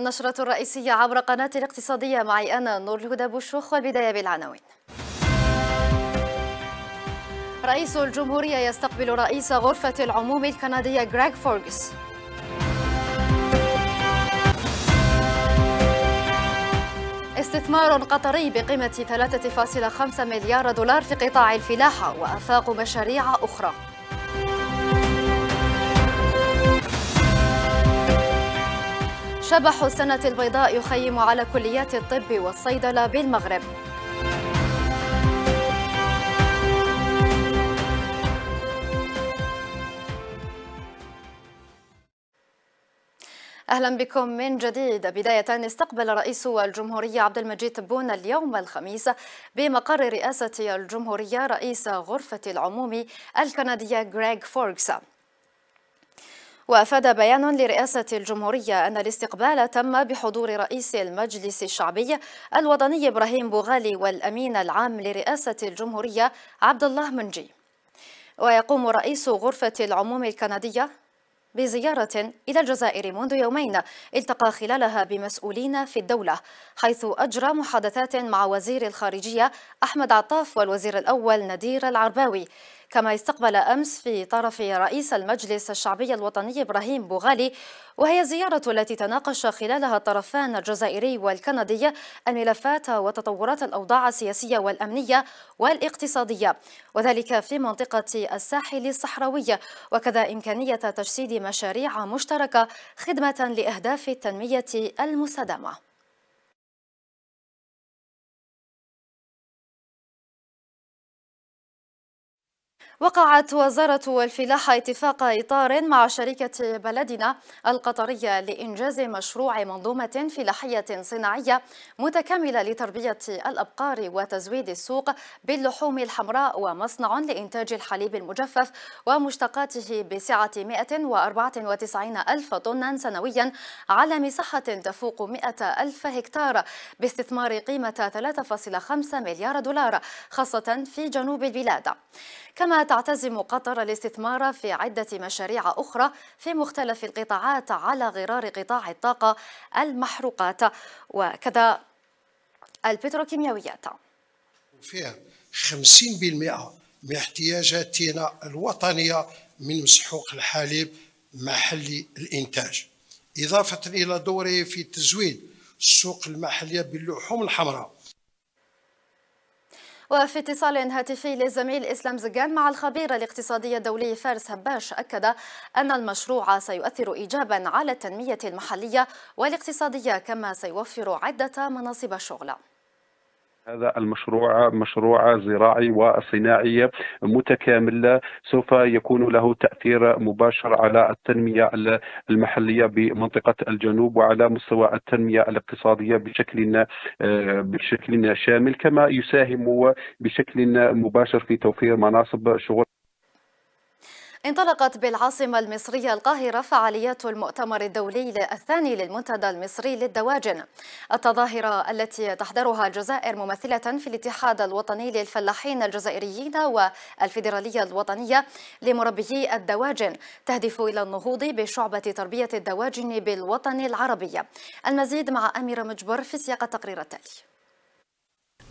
النشرة الرئيسية عبر قناة الاقتصادية معي أنا نور الهدى بوشوخ والبداية بالعناوين رئيس الجمهورية يستقبل رئيس غرفة العموم الكندية غريغ فورغس استثمار قطري بقيمة 3.5 مليار دولار في قطاع الفلاحة وأفاق مشاريع أخرى شبح السنة البيضاء يخيم على كليات الطب والصيدلة بالمغرب اهلا بكم من جديد بدايه استقبل رئيس الجمهوريه عبد المجيد تبون اليوم الخميس بمقر رئاسه الجمهوريه رئيس غرفه العموم الكنديه غريغ فوركس وأفاد بيان لرئاسة الجمهورية أن الاستقبال تم بحضور رئيس المجلس الشعبي الوطني إبراهيم بوغالي والأمين العام لرئاسة الجمهورية عبد الله منجي ويقوم رئيس غرفة العموم الكندية بزيارة إلى الجزائر منذ يومين التقى خلالها بمسؤولين في الدولة حيث أجرى محادثات مع وزير الخارجية أحمد عطاف والوزير الأول ندير العرباوي كما استقبل أمس في طرف رئيس المجلس الشعبي الوطني إبراهيم بوغالي وهي الزيارة التي تناقش خلالها الطرفان الجزائري والكندي الملفات وتطورات الأوضاع السياسية والأمنية والاقتصادية وذلك في منطقة الساحل الصحراوية وكذا إمكانية تجسيد مشاريع مشتركة خدمة لأهداف التنمية المستدامة وقعت وزارة الفلاحة اتفاق إطار مع شركة بلدنا القطرية لإنجاز مشروع منظومة فلاحية صناعية متكاملة لتربية الأبقار وتزويد السوق باللحوم الحمراء ومصنع لإنتاج الحليب المجفف ومشتقاته بسعة 194 ألف طنا سنويا على مساحة تفوق 100 ألف هكتار باستثمار قيمة 3.5 مليار دولار خاصة في جنوب البلاد كما وتعتزم قطر الاستثمار في عدة مشاريع أخرى في مختلف القطاعات على غرار قطاع الطاقة المحروقات وكذا البتروكيماويات فيها 50% من احتياجاتنا الوطنية من مسحوق الحليب محلي الإنتاج إضافة إلى دوره في تزويد السوق المحلية باللحوم الحمراء وفي اتصال هاتفي للزميل إسلام زجان مع الخبير الاقتصادي الدولي فارس هباش أكد أن المشروع سيؤثر إيجابا على التنمية المحلية والاقتصادية كما سيوفر عدة مناصب شغل هذا المشروع مشروع زراعي وصناعي متكامل سوف يكون له تاثير مباشر على التنميه المحليه بمنطقه الجنوب وعلى مستوى التنميه الاقتصاديه بشكل آه، بشكل شامل كما يساهم بشكل مباشر في توفير مناصب شغل انطلقت بالعاصمة المصرية القاهرة فعاليات المؤتمر الدولي الثاني للمنتدى المصري للدواجن التظاهرة التي تحضرها الجزائر ممثلة في الاتحاد الوطني للفلاحين الجزائريين والفيدرالية الوطنية لمربيي الدواجن تهدف إلى النهوض بشعبة تربية الدواجن بالوطن العربي المزيد مع أميرة مجبر في سياق التقرير التالي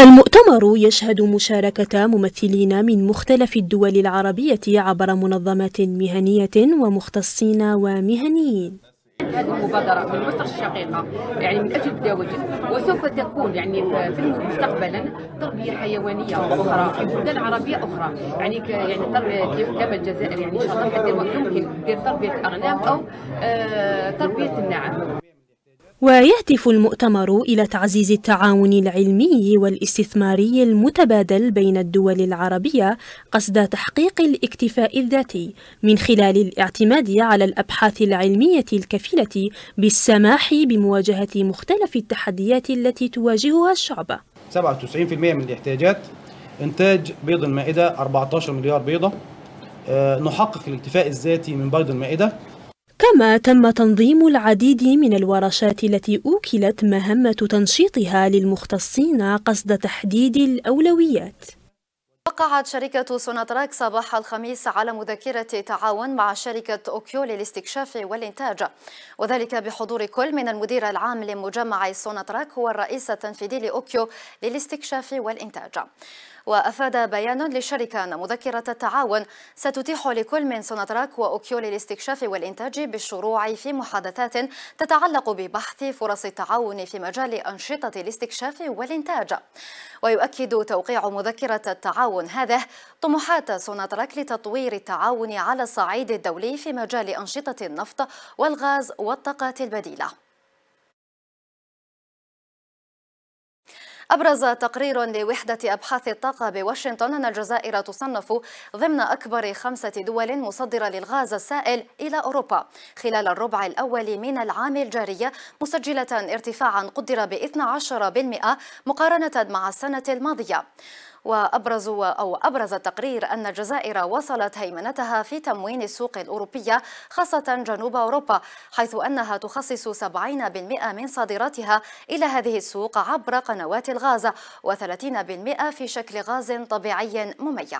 المؤتمر يشهد مشاركة ممثلين من مختلف الدول العربية عبر منظمات مهنية ومختصين ومهنيين هذه المبادرة من مصر الشقيقة يعني من أجل التواجد وسوف تكون يعني في مستقبلا تربية حيوانية أخرى في بلدان عربية أخرى يعني يعني تربية كما الجزائر يعني إن شاء الله حتى يمكن تربية الأغنام أو آه، تربية النعم ويهدف المؤتمر إلى تعزيز التعاون العلمي والاستثماري المتبادل بين الدول العربية قصد تحقيق الاكتفاء الذاتي من خلال الاعتماد على الأبحاث العلمية الكفيلة بالسماح بمواجهة مختلف التحديات التي تواجهها الشعب 97% من الاحتياجات إنتاج بيض المائدة 14 مليار بيضة آه، نحقق الاكتفاء الذاتي من بيض المائدة كما تم تنظيم العديد من الورشات التي أوكلت مهمة تنشيطها للمختصين قصد تحديد الأولويات وقعت شركة سوناتراك صباح الخميس على مذكرة تعاون مع شركة أوكيو للاستكشاف والإنتاج وذلك بحضور كل من المدير العام لمجمع سوناتراك هو الرئيس التنفيذي لأوكيو للاستكشاف والإنتاج وأفاد بيان للشركة أن مذكرة التعاون ستتيح لكل من سوناتراك وأوكيول الاستكشاف والإنتاج بالشروع في محادثات تتعلق ببحث فرص التعاون في مجال أنشطة الاستكشاف والإنتاج ويؤكد توقيع مذكرة التعاون هذا طموحات سوناتراك لتطوير التعاون على الصعيد الدولي في مجال أنشطة النفط والغاز والطاقات البديلة أبرز تقرير لوحدة أبحاث الطاقة بواشنطن أن الجزائر تصنف ضمن أكبر خمسة دول مصدرة للغاز السائل إلى أوروبا خلال الربع الأول من العام الجاري مسجلة ارتفاعا قدر ب 12% مقارنة مع السنة الماضية وأبرز أو أبرز التقرير أن الجزائر وصلت هيمنتها في تموين السوق الأوروبية خاصة جنوب أوروبا حيث أنها تخصص 70% من صادراتها إلى هذه السوق عبر قنوات الغاز و30% في شكل غاز طبيعي مميع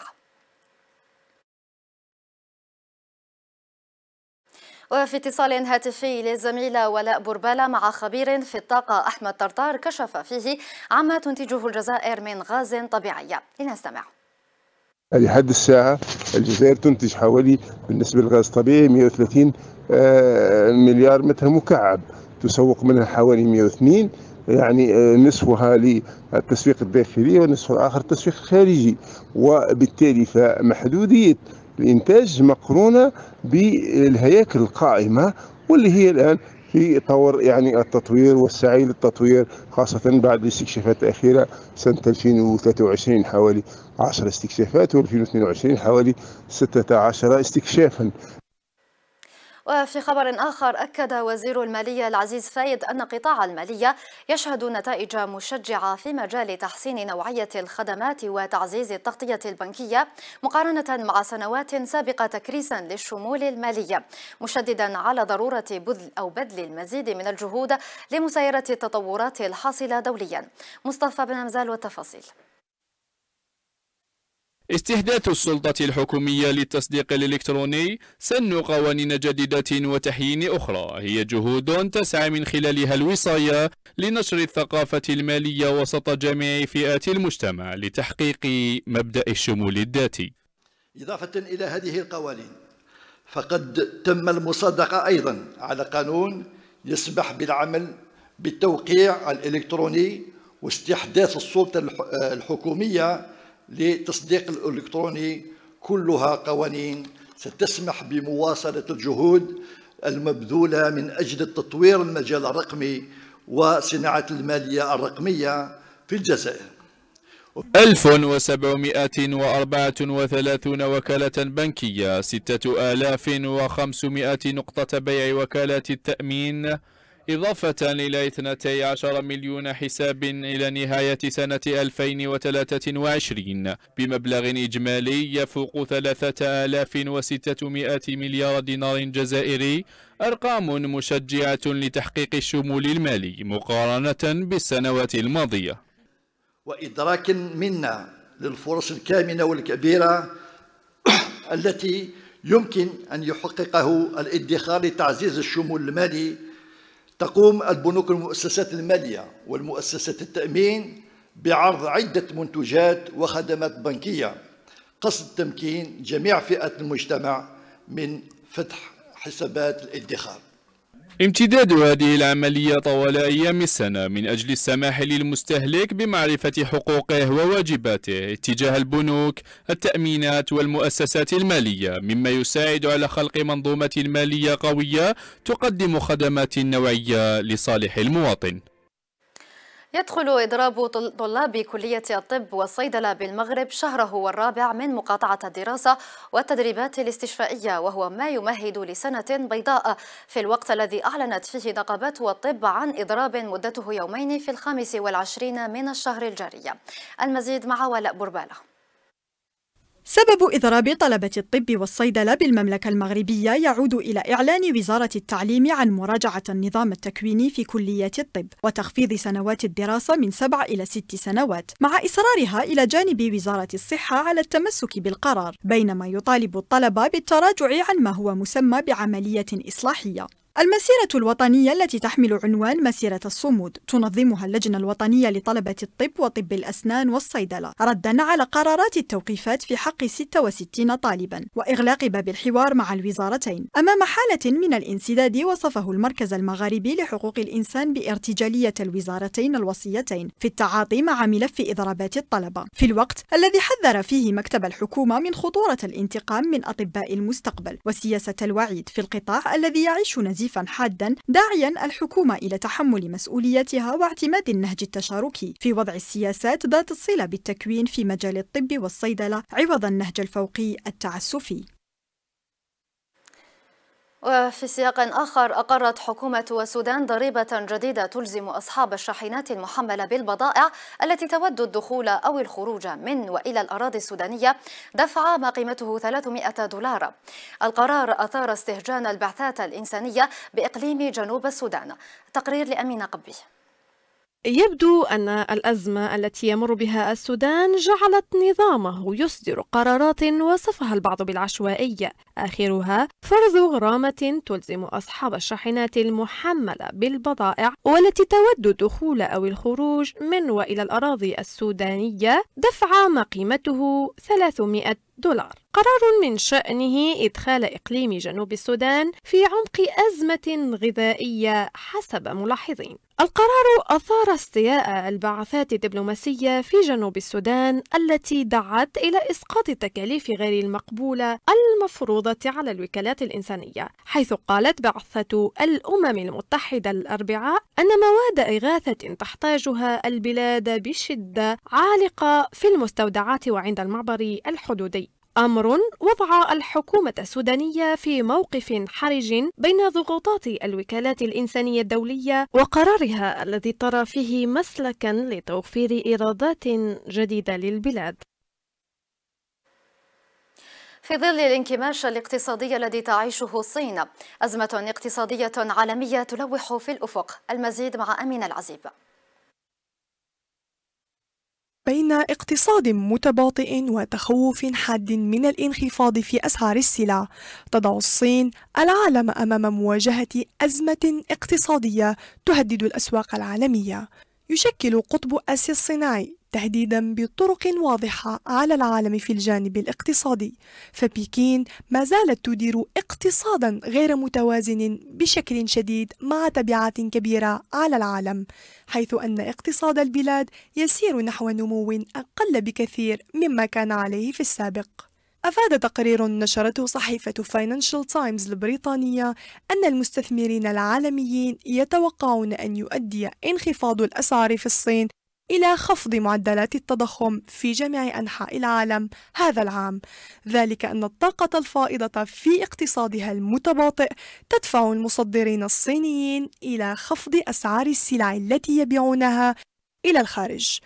وفي اتصال هاتفي للزميلة ولاء بربالة مع خبير في الطاقة أحمد طرطار كشف فيه عما تنتجه الجزائر من غاز طبيعي لنستمع لحد الساعة الجزائر تنتج حوالي بالنسبة للغاز الطبيعي 130 آه، مليار متر مكعب تسوق منها حوالي 102 يعني آه، نصفها للتسويق الداخلي والنصف الآخر التسويق الخارجي وبالتالي فمحدودية الإنتاج مقرونة بالهياكل القائمة واللي هي الآن في طور يعني التطوير والسعي للتطوير خاصة بعد الاستكشافات الأخيرة سنة 2023 حوالي 10 استكشافات و2022 حوالي 16 استكشافا وفي خبر آخر أكد وزير المالية العزيز فايد أن قطاع المالية يشهد نتائج مشجعة في مجال تحسين نوعية الخدمات وتعزيز التغطية البنكية مقارنة مع سنوات سابقة تكريسا للشمول المالية مشددا على ضرورة بذل أو بذل المزيد من الجهود لمسايرة التطورات الحاصلة دوليا مصطفى بن مزال والتفاصيل استحداث السلطة الحكومية للتصديق الإلكتروني سن قوانين جديدة وتحيين أخرى هي جهود تسعى من خلالها الوصاية لنشر الثقافة المالية وسط جميع فئات المجتمع لتحقيق مبدأ الشمول الذاتي إضافة إلى هذه القوانين فقد تم المصادقة أيضا على قانون يسمح بالعمل بالتوقيع الإلكتروني واستحداث السلطة الحكومية لتصديق الإلكتروني كلها قوانين ستسمح بمواصلة الجهود المبذولة من أجل تطوير المجال الرقمي وصناعة المالية الرقمية في الجزائر 1734 وكالة بنكية 6500 نقطة بيع وكالات التأمين إضافة إلى 12 مليون حساب إلى نهاية سنة 2023 بمبلغ إجمالي يفوق 3600 مليار دينار جزائري أرقام مشجعة لتحقيق الشمول المالي مقارنة بالسنوات الماضية وإدراك منا للفرص الكامنة والكبيرة التي يمكن أن يحققه الادخار لتعزيز الشمول المالي تقوم البنوك والمؤسسات المالية والمؤسسات التأمين بعرض عدة منتجات وخدمات بنكية قصد تمكين جميع فئات المجتمع من فتح حسابات الادخار امتداد هذه العملية طوال أيام السنة من أجل السماح للمستهلك بمعرفة حقوقه وواجباته اتجاه البنوك التأمينات والمؤسسات المالية مما يساعد على خلق منظومة مالية قوية تقدم خدمات نوعية لصالح المواطن يدخل إضراب طلاب كلية الطب والصيدلة بالمغرب شهره الرابع من مقاطعة الدراسة والتدريبات الاستشفائية وهو ما يمهد لسنة بيضاء في الوقت الذي أعلنت فيه نقابات الطب عن إضراب مدته يومين في الخامس والعشرين من الشهر الجاري المزيد مع ولاء بربالة سبب إضراب طلبة الطب والصيدلة بالمملكة المغربية يعود إلى إعلان وزارة التعليم عن مراجعة النظام التكويني في كليات الطب وتخفيض سنوات الدراسة من سبع إلى ست سنوات مع إصرارها إلى جانب وزارة الصحة على التمسك بالقرار بينما يطالب الطلبة بالتراجع عن ما هو مسمى بعملية إصلاحية المسيرة الوطنية التي تحمل عنوان مسيرة الصمود تنظمها اللجنة الوطنية لطلبة الطب وطب الأسنان والصيدلة ردا على قرارات التوقيفات في حق 66 طالبا وإغلاق باب الحوار مع الوزارتين أمام حالة من الانسداد وصفه المركز المغاربي لحقوق الإنسان بارتجالية الوزارتين الوصيتين في التعاطي مع ملف إضرابات الطلبة في الوقت الذي حذر فيه مكتب الحكومة من خطورة الانتقام من أطباء المستقبل وسياسة الوعيد في القطاع الذي يعيش نزيف تهديفا حادا داعيا الحكومة إلى تحمل مسؤوليتها واعتماد النهج التشاركي في وضع السياسات ذات الصلة بالتكوين في مجال الطب والصيدلة عوض النهج الفوقي التعسفي وفي سياق آخر أقرت حكومة السودان ضريبة جديدة تلزم أصحاب الشاحنات المحملة بالبضائع التي تود الدخول أو الخروج من وإلى الأراضي السودانية دفع ما قيمته 300 دولار القرار أثار استهجان البعثات الإنسانية بإقليم جنوب السودان تقرير لأمين قبي يبدو أن الأزمة التي يمر بها السودان جعلت نظامه يصدر قرارات وصفها البعض بالعشوائية، آخرها فرض غرامة تلزم أصحاب الشاحنات المحملة بالبضائع والتي تود الدخول أو الخروج من وإلى الأراضي السودانية دفع ما قيمته 300 دولار قرار من شأنه إدخال إقليم جنوب السودان في عمق أزمة غذائية حسب ملاحظين القرار أثار استياء البعثات الدبلوماسية في جنوب السودان التي دعت إلى إسقاط التكاليف غير المقبولة المفروضة على الوكالات الإنسانية حيث قالت بعثة الأمم المتحدة الأربعاء أن مواد إغاثة تحتاجها البلاد بشدة عالقة في المستودعات وعند المعبر الحدودي أمر وضع الحكومة السودانية في موقف حرج بين ضغوطات الوكالات الإنسانية الدولية وقرارها الذي ترى فيه مسلكا لتوفير إيرادات جديدة للبلاد في ظل الانكماش الاقتصادي الذي تعيشه الصين أزمة اقتصادية عالمية تلوح في الأفق المزيد مع أمين العزيب بين اقتصاد متباطئ وتخوف حاد من الانخفاض في أسعار السلع تضع الصين العالم أمام مواجهة أزمة اقتصادية تهدد الأسواق العالمية يشكل قطب آسيا الصناعي تهديدا بطرق واضحة على العالم في الجانب الاقتصادي فبكين ما زالت تدير اقتصادا غير متوازن بشكل شديد مع تبعات كبيرة على العالم حيث أن اقتصاد البلاد يسير نحو نمو أقل بكثير مما كان عليه في السابق أفاد تقرير نشرته صحيفة فاينانشال تايمز البريطانية أن المستثمرين العالميين يتوقعون أن يؤدي انخفاض الأسعار في الصين إلى خفض معدلات التضخم في جميع أنحاء العالم هذا العام، ذلك أن الطاقة الفائضة في اقتصادها المتباطئ تدفع المصدرين الصينيين إلى خفض أسعار السلع التي يبيعونها إلى الخارج.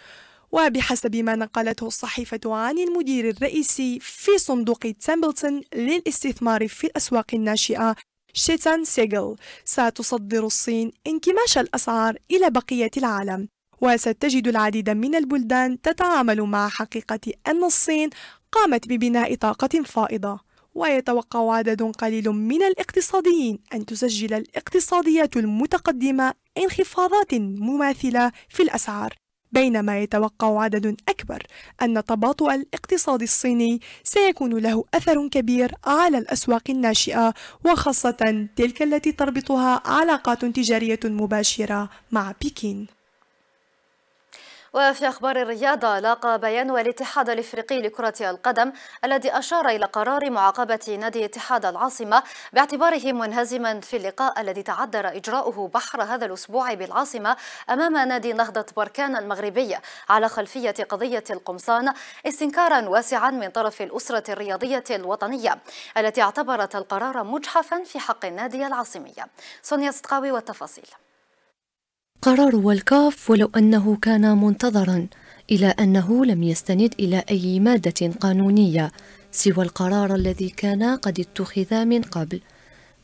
وبحسب ما نقلته الصحيفة عن المدير الرئيسي في صندوق تامبلتون للاستثمار في الأسواق الناشئة شيتان سيغل ستصدر الصين انكماش الأسعار إلى بقية العالم وستجد العديد من البلدان تتعامل مع حقيقة أن الصين قامت ببناء طاقة فائضة ويتوقع عدد قليل من الاقتصاديين أن تسجل الاقتصاديات المتقدمة انخفاضات مماثلة في الأسعار بينما يتوقع عدد أكبر أن تباطؤ الاقتصاد الصيني سيكون له أثر كبير على الأسواق الناشئة وخاصة تلك التي تربطها علاقات تجارية مباشرة مع بكين وفي أخبار الرياضة لاقى بيان الاتحاد الإفريقي لكرة القدم الذي أشار إلى قرار معاقبة نادي اتحاد العاصمة باعتباره منهزما في اللقاء الذي تعذر إجراؤه بحر هذا الأسبوع بالعاصمة أمام نادي نهضة بركان المغربية على خلفية قضية القمصان استنكارا واسعا من طرف الأسرة الرياضية الوطنية التي اعتبرت القرار مجحفا في حق النادي العاصمية سونيا استقاوي والتفاصيل قرار والكاف ولو أنه كان منتظرا إلى أنه لم يستند إلى أي مادة قانونية سوى القرار الذي كان قد اتخذ من قبل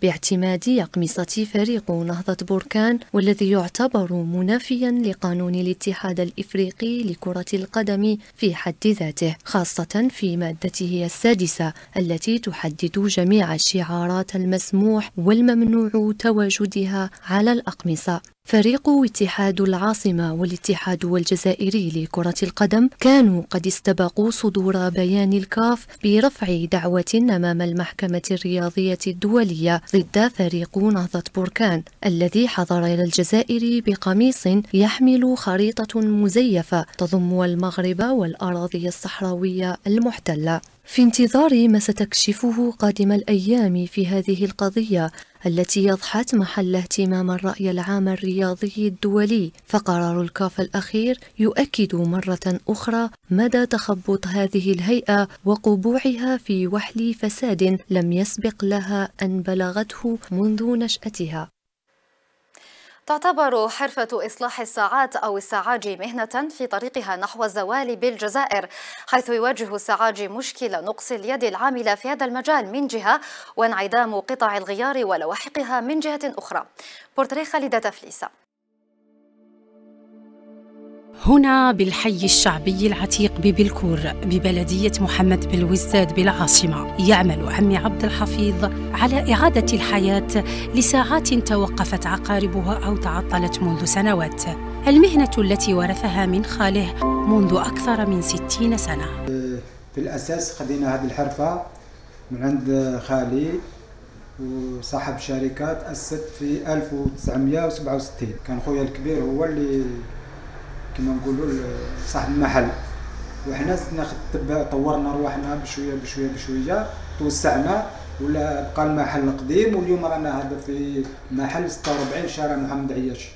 باعتماد أقمصة فريق نهضة بركان والذي يعتبر منافيا لقانون الاتحاد الإفريقي لكرة القدم في حد ذاته خاصة في مادته السادسة التي تحدد جميع الشعارات المسموح والممنوع تواجدها على الأقمصة فريق اتحاد العاصمة والاتحاد الجزائري لكرة القدم كانوا قد استبقوا صدور بيان الكاف برفع دعوة أمام المحكمة الرياضية الدولية ضد فريق نهضة بركان الذي حضر إلى الجزائر بقميص يحمل خريطة مزيفة تضم المغرب والأراضي الصحراوية المحتلة في انتظار ما ستكشفه قادم الأيام في هذه القضية التي يضحت محل اهتمام الرأي العام الرياضي الدولي فقرار الكاف الأخير يؤكد مرة أخرى مدى تخبط هذه الهيئة وقبوعها في وحل فساد لم يسبق لها أن بلغته منذ نشأتها تعتبر حرفة إصلاح الساعات أو السعاج مهنة في طريقها نحو الزوال بالجزائر حيث يواجه السعاج مشكلة نقص اليد العاملة في هذا المجال من جهة وانعدام قطع الغيار ولواحقها من جهة أخرى بورتري خالدة تفليسة هنا بالحي الشعبي العتيق ببلكور ببلدية محمد بالوزاد بالعاصمة يعمل عمي عبد الحفيظ على إعادة الحياة لساعات توقفت عقاربها أو تعطلت منذ سنوات المهنة التي ورثها من خاله منذ أكثر من ستين سنة في الأساس خذينا هذه الحرفة من عند خالي وصاحب شركات أسست في 1967 كان خويا الكبير هو اللي كما نقولوا صاحب المحل وحنا طورنا رواحنا بشويه بشويه بشويه توسعنا ولا بقى المحل القديم واليوم رانا هذا في محل 46 شارع محمد عياش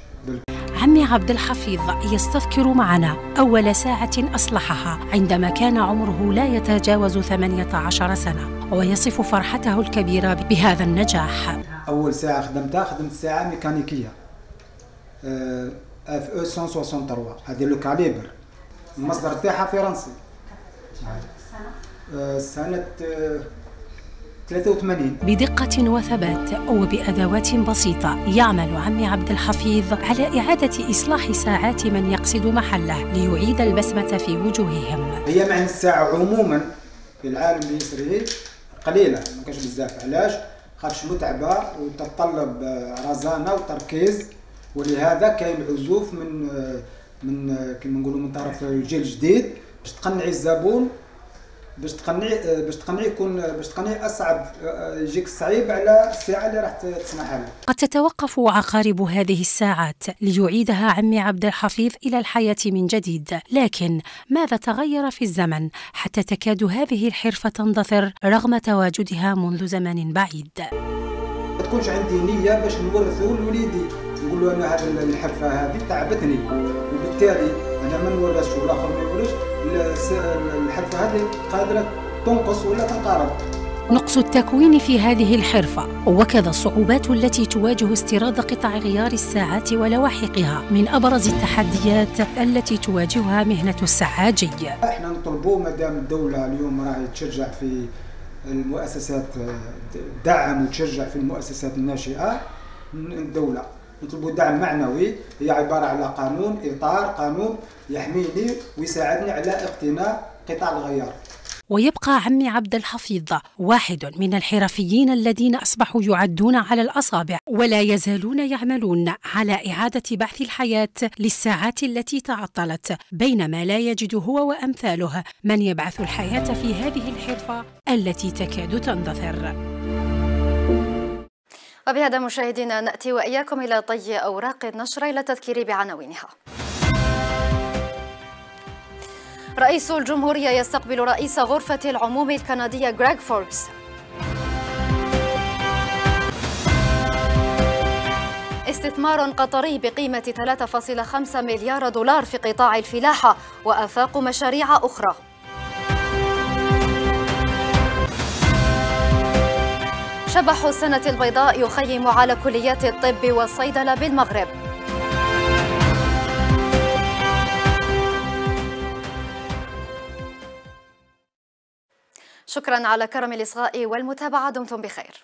عمي عبد الحفيظ يستذكر معنا أول ساعة أصلحها عندما كان عمره لا يتجاوز 18 سنة ويصف فرحته الكبيرة بهذا النجاح أول ساعة خدمتها خدمت ساعة ميكانيكية أه اف او 163 هذه لو كاليبر المصدر تاعها فرنسي سنة 83 آه، آه، بدقة وثبات وبأدوات بسيطة يعمل عمي عبد الحفيظ على إعادة إصلاح ساعات من يقصد محله ليعيد البسمة في وجوههم هي معنى الساعة عموما في العالم الإسرائيلي قليلة ما كانش بزاف علاش خاطرش متعبة وتتطلب آه، رزانة وتركيز ولهذا كاين عزوف من من كما نقولوا من طرف الجيل الجديد باش تقنعي الزبون باش تقنعي باش تقنعي يكون باش تقنعي اصعب يجيك صعيب على الساعه اللي راح تسمعها لك. قد تتوقف عقارب هذه الساعات ليعيدها عمي عبد الحفيظ الى الحياه من جديد، لكن ماذا تغير في الزمن حتى تكاد هذه الحرفه تندثر رغم تواجدها منذ زمن بعيد؟ ما تكونش عندي نيه باش نورثه لوليدي يقولوا انا هذا الحرفه هذه تعبتني وبالتالي انا ما نورثش ولا اخر ما يورث الحرفه هذه قادره تنقص ولا تنقرض نقص التكوين في هذه الحرفة وكذا الصعوبات التي تواجه استيراد قطع غيار الساعات ولواحقها من أبرز التحديات التي تواجهها مهنة السعاجي احنا نطلبوا مدام الدولة اليوم راهي تشجع في المؤسسات دعم وتشجع في المؤسسات الناشئة الدولة نطلبوا دعم معنوي هي عباره على قانون اطار قانون يحميني ويساعدني على اقتناء قطع الغيار ويبقى عمي عبد الحفيظ واحد من الحرفيين الذين أصبحوا يعدون على الأصابع ولا يزالون يعملون على إعادة بحث الحياة للساعات التي تعطلت بينما لا يجد هو وأمثاله من يبعث الحياة في هذه الحرفة التي تكاد تندثر وبهذا مشاهدينا نأتي وإياكم إلى طي أوراق النشر إلى التذكير بعناوينها رئيس الجمهورية يستقبل رئيس غرفة العموم الكندية غريغ فوربس. استثمار قطري بقيمة 3.5 مليار دولار في قطاع الفلاحة وآفاق مشاريع أخرى شبح السنة البيضاء يخيم على كليات الطب والصيدلة بالمغرب شكرا على كرم الإصغاء والمتابعة دمتم بخير